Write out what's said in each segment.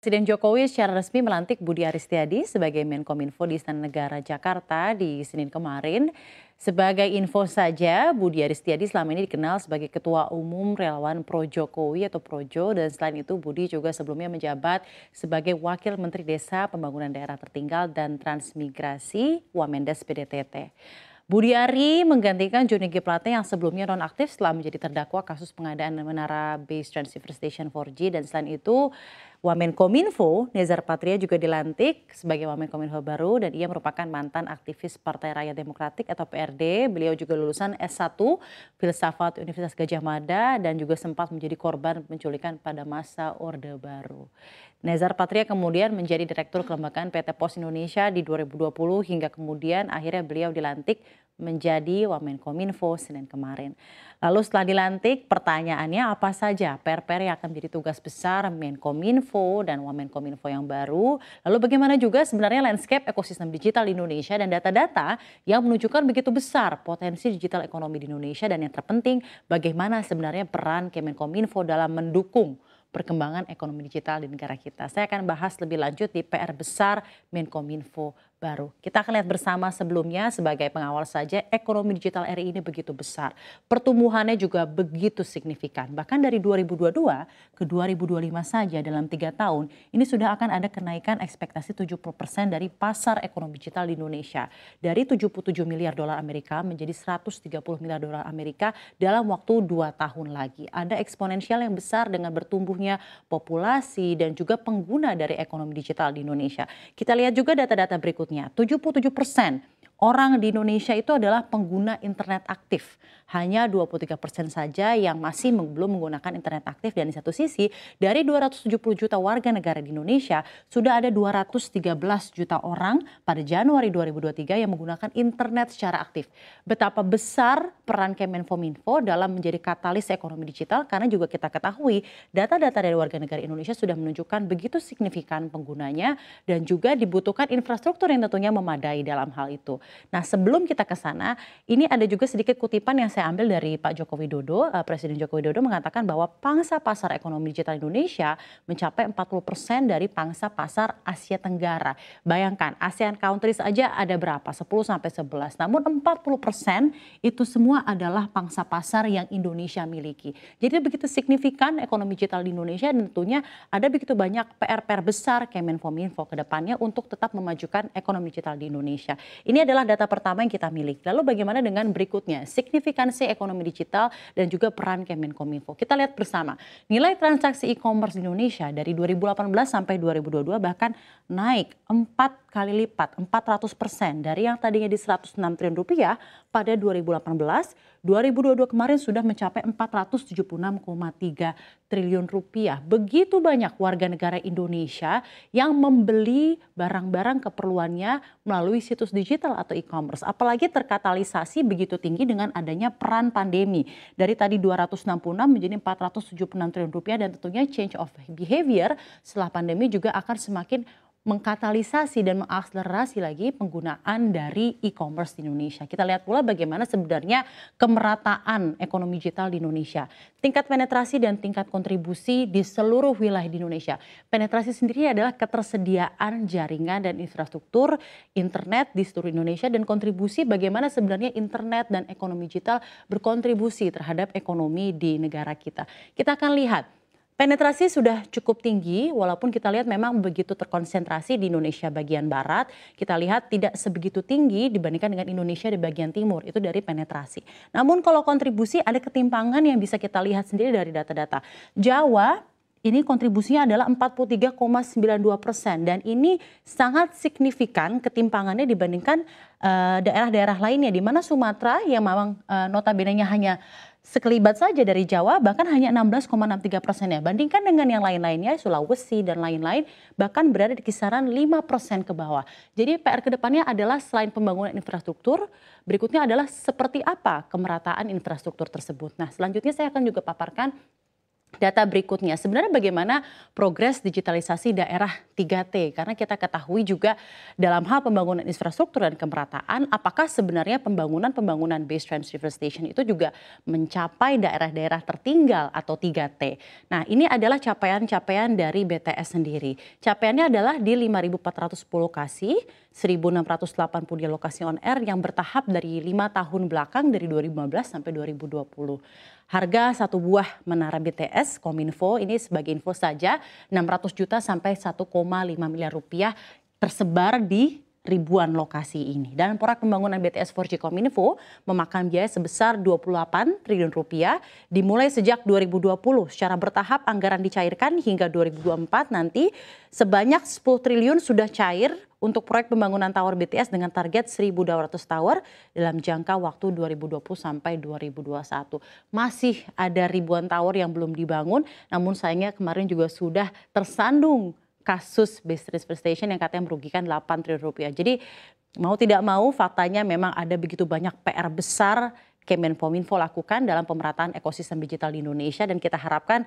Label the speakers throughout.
Speaker 1: Presiden Jokowi secara resmi melantik Budi Aristiadi sebagai Menkominfo di Istana Negara Jakarta di Senin kemarin. Sebagai info saja, Budi Aristiadi selama ini dikenal sebagai Ketua Umum Relawan Pro Jokowi atau Projo dan selain itu Budi juga sebelumnya menjabat sebagai Wakil Menteri Desa Pembangunan Daerah Tertinggal dan Transmigrasi Wamendes PDTT. Budi Ari menggantikan Joni G. Plate yang sebelumnya nonaktif setelah menjadi terdakwa kasus pengadaan menara base transceiver station 4G dan selain itu Wamen Kominfo, Nezar Patria juga dilantik sebagai Wamen Kominfo baru dan ia merupakan mantan aktivis Partai Rakyat Demokratik atau PRD. Beliau juga lulusan S1 Filsafat Universitas Gajah Mada dan juga sempat menjadi korban penculikan pada masa Orde Baru. Nezar Patria kemudian menjadi Direktur Kelembagaan PT Pos Indonesia di 2020 hingga kemudian akhirnya beliau dilantik menjadi Wamen Kominfo Senin kemarin. Lalu setelah dilantik, pertanyaannya apa saja per-per yang akan menjadi tugas besar Menkominfo dan Wamenkominfo yang baru. Lalu bagaimana juga sebenarnya landscape ekosistem digital di Indonesia dan data-data yang menunjukkan begitu besar potensi digital ekonomi di Indonesia dan yang terpenting bagaimana sebenarnya peran Kemenkominfo dalam mendukung perkembangan ekonomi digital di negara kita. Saya akan bahas lebih lanjut di PR besar Menkominfo baru. Kita akan lihat bersama sebelumnya sebagai pengawal saja ekonomi digital RI ini begitu besar. Pertumbuhannya juga begitu signifikan. Bahkan dari 2022 ke 2025 saja dalam tiga tahun ini sudah akan ada kenaikan ekspektasi 70% dari pasar ekonomi digital di Indonesia. Dari 77 miliar dolar Amerika menjadi 130 miliar dolar Amerika dalam waktu dua tahun lagi. Ada eksponensial yang besar dengan bertumbuhnya populasi dan juga pengguna dari ekonomi digital di Indonesia. Kita lihat juga data-data berikut berikutnya. 77 persen orang di Indonesia itu adalah pengguna internet aktif. Hanya 23 persen saja yang masih belum menggunakan internet aktif dan di satu sisi dari 270 juta warga negara di Indonesia sudah ada 213 juta orang pada Januari 2023 yang menggunakan internet secara aktif. Betapa besar peran Kemenkominfo dalam menjadi katalis ekonomi digital karena juga kita ketahui data-data dari warga negara Indonesia sudah menunjukkan begitu signifikan penggunanya dan juga dibutuhkan infrastruktur yang tentunya memadai dalam hal itu. Nah sebelum kita ke sana, ini ada juga sedikit kutipan yang saya ambil dari Pak Joko Widodo, eh, Presiden Joko Widodo mengatakan bahwa pangsa pasar ekonomi digital Indonesia mencapai 40 persen dari pangsa pasar Asia Tenggara. Bayangkan ASEAN countries aja ada berapa? 10 sampai 11. Namun 40 persen itu semua adalah pangsa pasar yang Indonesia miliki. Jadi begitu signifikan ekonomi digital di Indonesia tentunya ada begitu banyak PR-PR besar Kemenkominfo ke depannya untuk tetap memajukan ekonomi digital di Indonesia. Ini adalah adalah data pertama yang kita miliki. Lalu bagaimana dengan berikutnya, signifikansi ekonomi digital dan juga peran Kemenkominfo. Kita lihat bersama, nilai transaksi e-commerce di Indonesia dari 2018 sampai 2022 bahkan naik kali lipat 400 persen dari yang tadinya di 106 triliun rupiah pada 2018, 2022 kemarin sudah mencapai 476,3 triliun rupiah. Begitu banyak warga negara Indonesia yang membeli barang-barang keperluannya melalui situs digital atau e-commerce. Apalagi terkatalisasi begitu tinggi dengan adanya peran pandemi. Dari tadi 266 menjadi 476 triliun rupiah dan tentunya change of behavior setelah pandemi juga akan semakin mengkatalisasi dan mengakselerasi lagi penggunaan dari e-commerce di Indonesia. Kita lihat pula bagaimana sebenarnya kemerataan ekonomi digital di Indonesia. Tingkat penetrasi dan tingkat kontribusi di seluruh wilayah di Indonesia. Penetrasi sendiri adalah ketersediaan jaringan dan infrastruktur internet di seluruh Indonesia dan kontribusi bagaimana sebenarnya internet dan ekonomi digital berkontribusi terhadap ekonomi di negara kita. Kita akan lihat Penetrasi sudah cukup tinggi, walaupun kita lihat memang begitu terkonsentrasi di Indonesia bagian barat. Kita lihat tidak sebegitu tinggi dibandingkan dengan Indonesia di bagian timur, itu dari penetrasi. Namun kalau kontribusi ada ketimpangan yang bisa kita lihat sendiri dari data-data. Jawa ini kontribusinya adalah 43,92 persen dan ini sangat signifikan ketimpangannya dibandingkan eh, daerah-daerah lainnya di mana Sumatera yang memang uh, eh, notabene hanya sekelibat saja dari Jawa bahkan hanya 16,63 persen ya. Bandingkan dengan yang lain-lainnya Sulawesi dan lain-lain bahkan berada di kisaran 5 persen ke bawah. Jadi PR kedepannya adalah selain pembangunan infrastruktur, berikutnya adalah seperti apa kemerataan infrastruktur tersebut. Nah selanjutnya saya akan juga paparkan data berikutnya. Sebenarnya bagaimana progres digitalisasi daerah 3T? Karena kita ketahui juga dalam hal pembangunan infrastruktur dan kemerataan, apakah sebenarnya pembangunan-pembangunan base transceiver station itu juga mencapai daerah-daerah tertinggal atau 3T? Nah ini adalah capaian-capaian dari BTS sendiri. Capaiannya adalah di 5.410 lokasi, 1.680 lokasi on air yang bertahap dari lima tahun belakang dari 2015 sampai 2020. Harga satu buah menara BTS Kominfo ini sebagai info saja 600 juta sampai 1,5 miliar rupiah tersebar di ribuan lokasi ini. Dan proyek pembangunan BTS 4G Kominfo memakan biaya sebesar 28 triliun rupiah dimulai sejak 2020 secara bertahap anggaran dicairkan hingga 2024 nanti sebanyak 10 triliun sudah cair untuk proyek pembangunan tower BTS dengan target 1.200 tower dalam jangka waktu 2020 sampai 2021. Masih ada ribuan tower yang belum dibangun, namun sayangnya kemarin juga sudah tersandung kasus bisnis prestation yang katanya merugikan 8 triliun rupiah. Jadi mau tidak mau faktanya memang ada begitu banyak PR besar Kemenkominfo lakukan dalam pemerataan ekosistem digital di Indonesia dan kita harapkan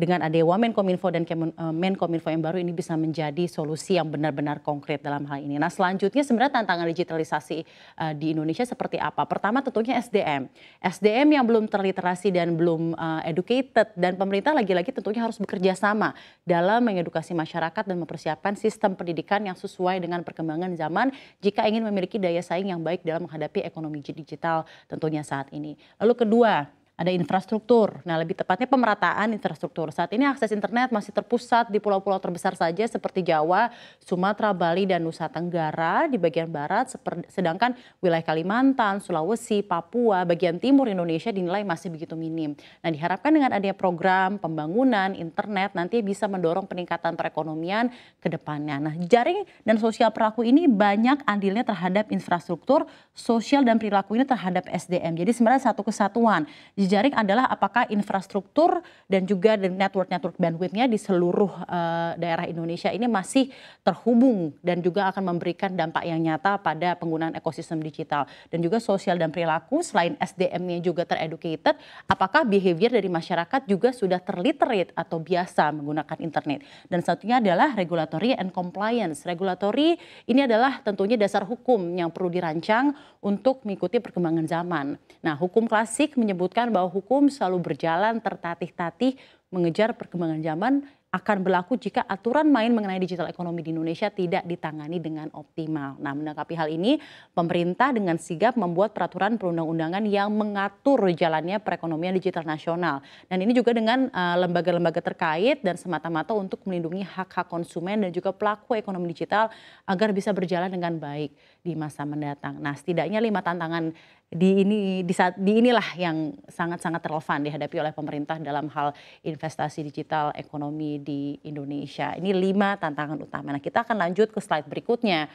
Speaker 1: dengan ada Kominfo dan eh, Kominfo yang baru ini bisa menjadi solusi yang benar-benar konkret dalam hal ini. Nah selanjutnya sebenarnya tantangan digitalisasi uh, di Indonesia seperti apa? Pertama tentunya SDM. SDM yang belum terliterasi dan belum uh, educated dan pemerintah lagi-lagi tentunya harus bekerja sama dalam mengedukasi masyarakat dan mempersiapkan sistem pendidikan yang sesuai dengan perkembangan zaman jika ingin memiliki daya saing yang baik dalam menghadapi ekonomi digital tentunya saat ini. Lalu kedua, ada infrastruktur. Nah, lebih tepatnya pemerataan infrastruktur. Saat ini akses internet masih terpusat di pulau-pulau terbesar saja seperti Jawa, Sumatera, Bali, dan Nusa Tenggara di bagian barat, sedangkan wilayah Kalimantan, Sulawesi, Papua, bagian timur Indonesia dinilai masih begitu minim. Nah, diharapkan dengan adanya program pembangunan internet nanti bisa mendorong peningkatan perekonomian ke depannya. Nah, jaring dan sosial perilaku ini banyak andilnya terhadap infrastruktur, sosial dan perilaku ini terhadap SDM. Jadi sebenarnya satu kesatuan jejaring adalah apakah infrastruktur dan juga network-network bandwidthnya di seluruh uh, daerah Indonesia ini masih terhubung dan juga akan memberikan dampak yang nyata pada penggunaan ekosistem digital dan juga sosial dan perilaku selain SDM-nya juga tereducated, apakah behavior dari masyarakat juga sudah terliterate atau biasa menggunakan internet. Dan satunya adalah regulatory and compliance. Regulatory ini adalah tentunya dasar hukum yang perlu dirancang untuk mengikuti perkembangan zaman. Nah, hukum klasik menyebutkan bahwa bahwa hukum selalu berjalan tertatih-tatih mengejar perkembangan zaman akan berlaku jika aturan main mengenai digital ekonomi di Indonesia tidak ditangani dengan optimal. Nah, menanggapi hal ini, pemerintah dengan sigap membuat peraturan perundang-undangan yang mengatur jalannya perekonomian digital nasional. Dan ini juga dengan eh, lembaga-lembaga uh, terkait dan semata-mata untuk melindungi hak-hak konsumen dan juga pelaku ekonomi digital agar bisa berjalan dengan baik di masa mendatang. Nah, setidaknya lima tantangan di ini di saat di inilah yang sangat-sangat relevan dihadapi oleh pemerintah dalam hal investasi digital ekonomi di Indonesia. Ini lima tantangan utama. Nah, kita akan lanjut ke slide berikutnya.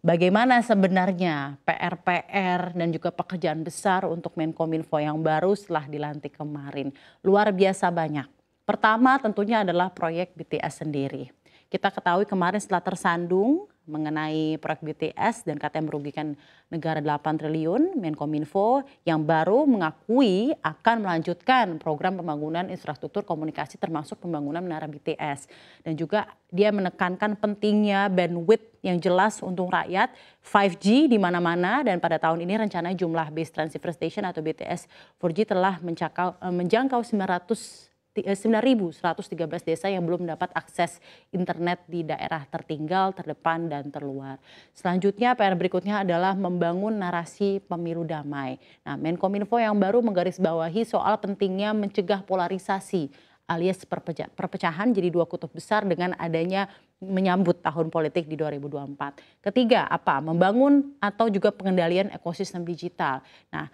Speaker 1: Bagaimana sebenarnya PR-PR dan juga pekerjaan besar untuk Menkominfo yang baru setelah dilantik kemarin? Luar biasa banyak. Pertama tentunya adalah proyek BTS sendiri. Kita ketahui kemarin setelah tersandung mengenai proyek BTS dan katanya merugikan negara 8 triliun, Menkominfo yang baru mengakui akan melanjutkan program pembangunan infrastruktur komunikasi termasuk pembangunan menara BTS. Dan juga dia menekankan pentingnya bandwidth yang jelas untuk rakyat, 5G di mana-mana dan pada tahun ini rencana jumlah base transceiver station atau BTS 4G telah eh, menjangkau 900 9.113 eh, desa yang belum mendapat akses internet di daerah tertinggal, terdepan, dan terluar. Selanjutnya PR berikutnya adalah membangun narasi pemilu damai. Nah, Menkominfo yang baru menggarisbawahi soal pentingnya mencegah polarisasi alias perpecahan jadi dua kutub besar dengan adanya menyambut tahun politik di 2024. Ketiga, apa? Membangun atau juga pengendalian ekosistem digital. Nah,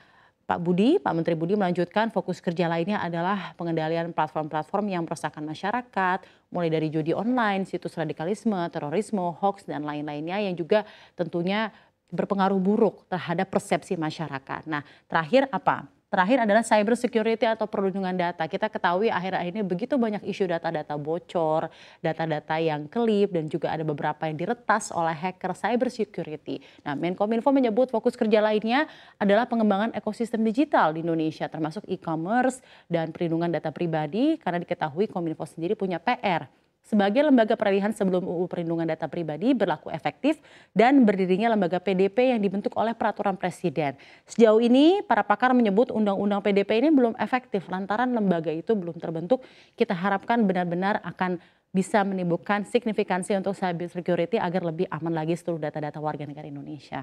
Speaker 1: Pak Budi, Pak Menteri Budi melanjutkan fokus kerja lainnya adalah pengendalian platform-platform yang meresahkan masyarakat, mulai dari judi online, situs radikalisme, terorisme, hoax, dan lain-lainnya yang juga tentunya berpengaruh buruk terhadap persepsi masyarakat. Nah, terakhir apa? Terakhir adalah cyber security atau perlindungan data. Kita ketahui akhir-akhir ini begitu banyak isu data-data bocor, data-data yang kelip, dan juga ada beberapa yang diretas oleh hacker cyber security. Nah, Menkominfo menyebut fokus kerja lainnya adalah pengembangan ekosistem digital di Indonesia, termasuk e-commerce dan perlindungan data pribadi, karena diketahui Kominfo sendiri punya PR sebagai lembaga peralihan sebelum UU Perlindungan Data Pribadi berlaku efektif dan berdirinya lembaga PDP yang dibentuk oleh peraturan presiden. Sejauh ini para pakar menyebut undang-undang PDP ini belum efektif lantaran lembaga itu belum terbentuk. Kita harapkan benar-benar akan bisa menimbulkan signifikansi untuk cyber security agar lebih aman lagi seluruh data-data warga negara Indonesia.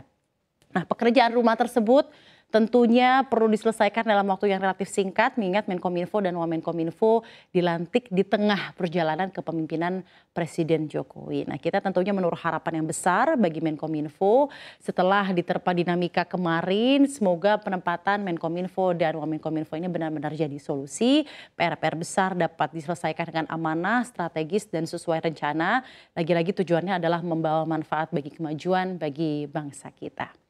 Speaker 1: Nah, pekerjaan rumah tersebut tentunya perlu diselesaikan dalam waktu yang relatif singkat mengingat Menkominfo dan Wamenkominfo dilantik di tengah perjalanan kepemimpinan Presiden Jokowi. Nah, kita tentunya menurut harapan yang besar bagi Menkominfo setelah diterpa dinamika kemarin, semoga penempatan Menkominfo dan Wamenkominfo ini benar-benar jadi solusi, PR-PR besar dapat diselesaikan dengan amanah, strategis dan sesuai rencana. Lagi-lagi tujuannya adalah membawa manfaat bagi kemajuan bagi bangsa kita.